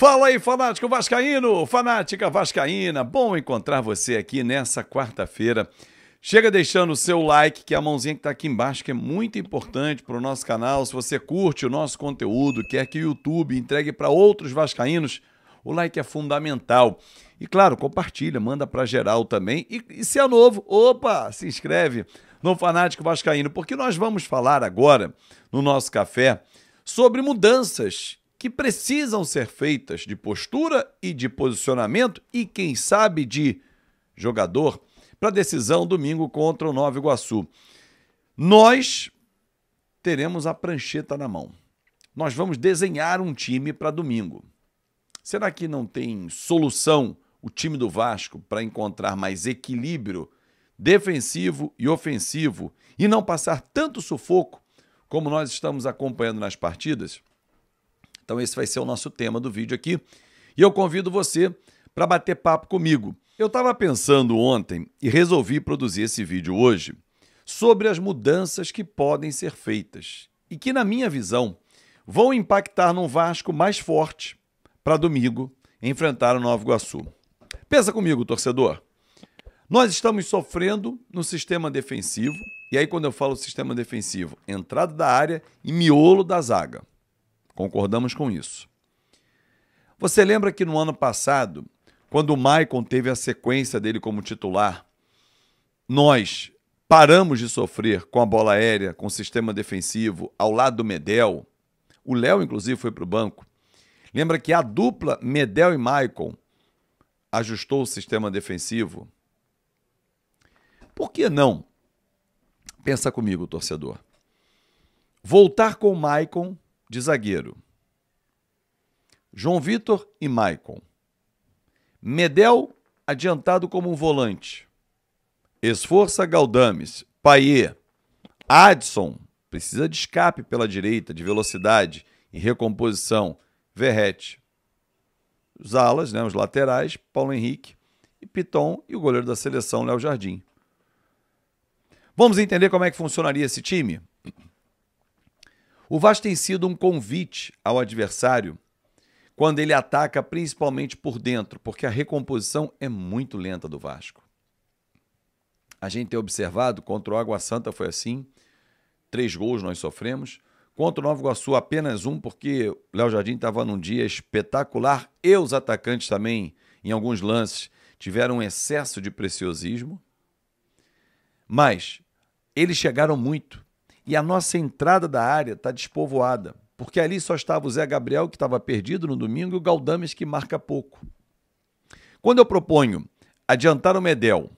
Fala aí, fanático vascaíno, fanática vascaína. Bom encontrar você aqui nessa quarta-feira. Chega deixando o seu like, que é a mãozinha que está aqui embaixo, que é muito importante para o nosso canal. Se você curte o nosso conteúdo, quer que o YouTube entregue para outros vascaínos, o like é fundamental. E claro, compartilha, manda para geral também. E, e se é novo, opa, se inscreve no Fanático Vascaíno, porque nós vamos falar agora no nosso café sobre mudanças que precisam ser feitas de postura e de posicionamento e, quem sabe, de jogador para a decisão domingo contra o Nova Iguaçu. Nós teremos a prancheta na mão. Nós vamos desenhar um time para domingo. Será que não tem solução o time do Vasco para encontrar mais equilíbrio defensivo e ofensivo e não passar tanto sufoco como nós estamos acompanhando nas partidas? Então, esse vai ser o nosso tema do vídeo aqui. E eu convido você para bater papo comigo. Eu estava pensando ontem e resolvi produzir esse vídeo hoje sobre as mudanças que podem ser feitas e que, na minha visão, vão impactar num Vasco mais forte para domingo enfrentar o Nova Iguaçu. Pensa comigo, torcedor. Nós estamos sofrendo no sistema defensivo, e aí, quando eu falo sistema defensivo, entrada da área e miolo da zaga. Concordamos com isso. Você lembra que no ano passado, quando o Maicon teve a sequência dele como titular, nós paramos de sofrer com a bola aérea, com o sistema defensivo, ao lado do Medel. O Léo, inclusive, foi para o banco. Lembra que a dupla Medel e Maicon ajustou o sistema defensivo? Por que não? Pensa comigo, torcedor. Voltar com o Maicon de zagueiro. João Vitor e Maicon. Medel adiantado como um volante. Esforça Galdames, Paier, Adson precisa de escape pela direita, de velocidade e recomposição. Verrete. Os alas, né, os laterais, Paulo Henrique e Piton e o goleiro da seleção, Léo Jardim. Vamos entender como é que funcionaria esse time? O Vasco tem sido um convite ao adversário quando ele ataca principalmente por dentro, porque a recomposição é muito lenta do Vasco. A gente tem observado, contra o Água Santa foi assim, três gols nós sofremos. Contra o Nova Iguaçu, apenas um, porque Léo Jardim estava num dia espetacular e os atacantes também, em alguns lances, tiveram um excesso de preciosismo. Mas eles chegaram muito. E a nossa entrada da área está despovoada, porque ali só estava o Zé Gabriel, que estava perdido no domingo, e o Galdames, que marca pouco. Quando eu proponho adiantar o Medel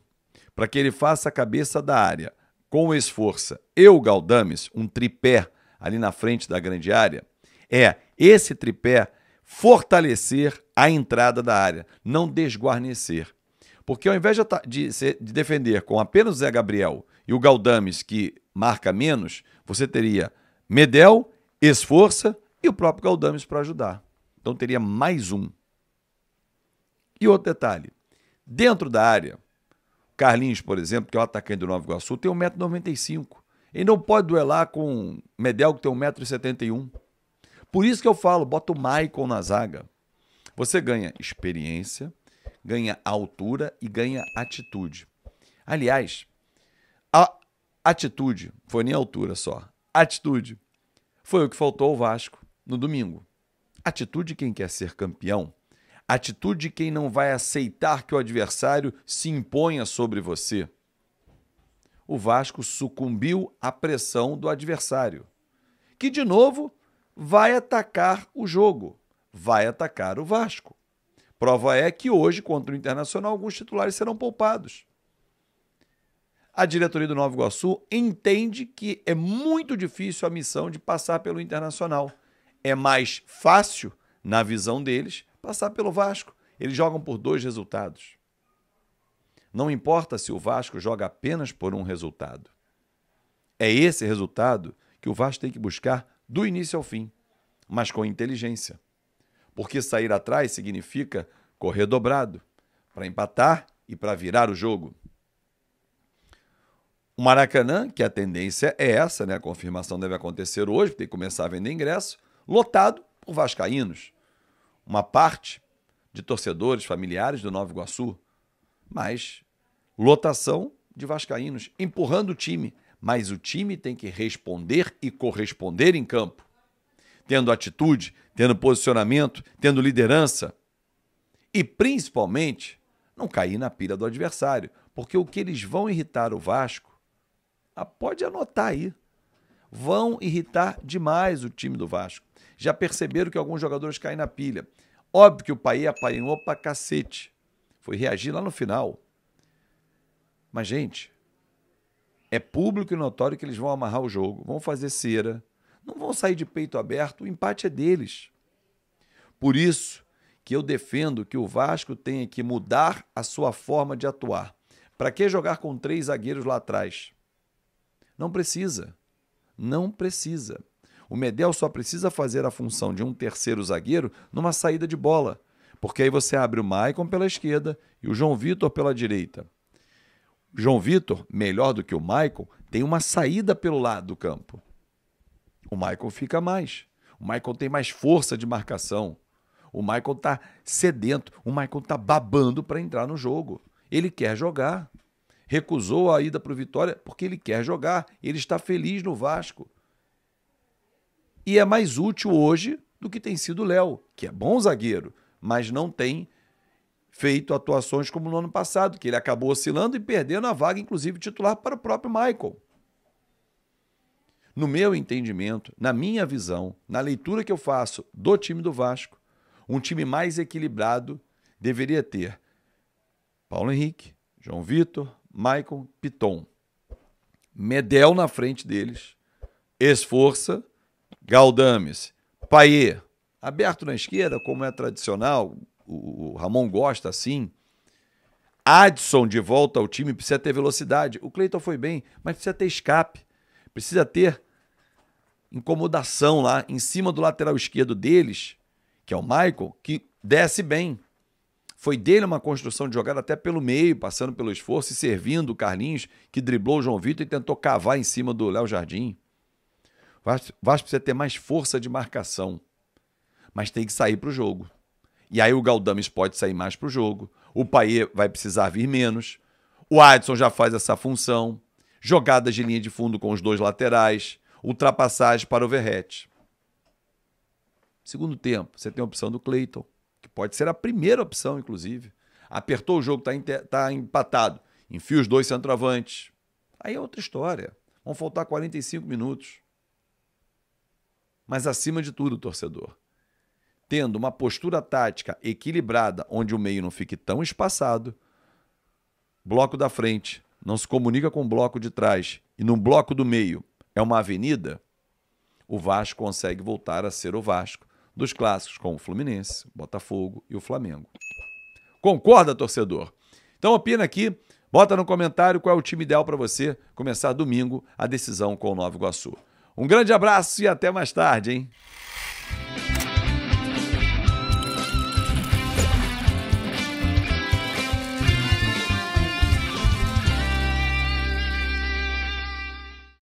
para que ele faça a cabeça da área com esforço, eu, Galdames, um tripé ali na frente da grande área, é esse tripé fortalecer a entrada da área, não desguarnecer. Porque ao invés de, de, de defender com apenas o Zé Gabriel e o Galdames, que marca menos, você teria Medel, Esforça e o próprio Galdames para ajudar. Então teria mais um. E outro detalhe: dentro da área, Carlinhos, por exemplo, que é o atacante do Nova Iguaçu, tem 1,95m. Ele não pode duelar com Medel, que tem 1,71m. Por isso que eu falo: bota o Michael na zaga. Você ganha experiência, ganha altura e ganha atitude. Aliás, Atitude, foi nem altura só. Atitude. Foi o que faltou ao Vasco no domingo. Atitude quem quer ser campeão. Atitude de quem não vai aceitar que o adversário se imponha sobre você. O Vasco sucumbiu à pressão do adversário, que de novo vai atacar o jogo, vai atacar o Vasco. Prova é que hoje, contra o Internacional, alguns titulares serão poupados a diretoria do Nova Iguaçu entende que é muito difícil a missão de passar pelo Internacional. É mais fácil, na visão deles, passar pelo Vasco. Eles jogam por dois resultados. Não importa se o Vasco joga apenas por um resultado. É esse resultado que o Vasco tem que buscar do início ao fim, mas com inteligência. Porque sair atrás significa correr dobrado para empatar e para virar o jogo. O Maracanã, que a tendência é essa, né? A confirmação deve acontecer hoje, tem que começar a vender ingresso, lotado por vascaínos. Uma parte de torcedores familiares do Nova Iguaçu, mas lotação de vascaínos, empurrando o time. Mas o time tem que responder e corresponder em campo, tendo atitude, tendo posicionamento, tendo liderança. E principalmente, não cair na pilha do adversário, porque o que eles vão irritar o Vasco ah, pode anotar aí. Vão irritar demais o time do Vasco. Já perceberam que alguns jogadores caem na pilha. Óbvio que o Pai apanhou pra cacete. Foi reagir lá no final. Mas, gente, é público e notório que eles vão amarrar o jogo, vão fazer cera, não vão sair de peito aberto, o empate é deles. Por isso que eu defendo que o Vasco tenha que mudar a sua forma de atuar. Para que jogar com três zagueiros lá atrás? Não precisa. Não precisa. O Medel só precisa fazer a função de um terceiro zagueiro numa saída de bola, porque aí você abre o Maicon pela esquerda e o João Vitor pela direita. João Vitor, melhor do que o Maicon, tem uma saída pelo lado do campo. O Maicon fica mais. O Maicon tem mais força de marcação. O Michael está sedento, o Michael está babando para entrar no jogo. Ele quer jogar recusou a ida para o Vitória porque ele quer jogar, ele está feliz no Vasco. E é mais útil hoje do que tem sido o Léo, que é bom zagueiro, mas não tem feito atuações como no ano passado, que ele acabou oscilando e perdendo a vaga, inclusive titular, para o próprio Michael. No meu entendimento, na minha visão, na leitura que eu faço do time do Vasco, um time mais equilibrado deveria ter Paulo Henrique, João Vitor, Michael Piton. Medel na frente deles. Esforça, Galdames, Paier, aberto na esquerda, como é tradicional, o Ramon gosta assim. Adson de volta ao time precisa ter velocidade. O Cleiton foi bem, mas precisa ter escape. Precisa ter incomodação lá em cima do lateral esquerdo deles, que é o Michael, que desce bem. Foi dele uma construção de jogada até pelo meio, passando pelo esforço e servindo o Carlinhos, que driblou o João Vitor e tentou cavar em cima do Léo Jardim. O Vasco precisa ter mais força de marcação, mas tem que sair para o jogo. E aí o Galdames pode sair mais para o jogo, o Paê vai precisar vir menos, o Adson já faz essa função, jogadas de linha de fundo com os dois laterais, ultrapassagem para o Verrete. Segundo tempo, você tem a opção do Cleiton que pode ser a primeira opção, inclusive. Apertou o jogo, está tá empatado. Enfia os dois centroavantes. Aí é outra história. Vão faltar 45 minutos. Mas acima de tudo, torcedor, tendo uma postura tática equilibrada, onde o meio não fique tão espaçado, bloco da frente não se comunica com o bloco de trás e no bloco do meio é uma avenida, o Vasco consegue voltar a ser o Vasco dos clássicos com o Fluminense, o Botafogo e o Flamengo. Concorda, torcedor? Então opina aqui, bota no comentário qual é o time ideal para você começar domingo a decisão com o Nova Iguaçu. Um grande abraço e até mais tarde, hein?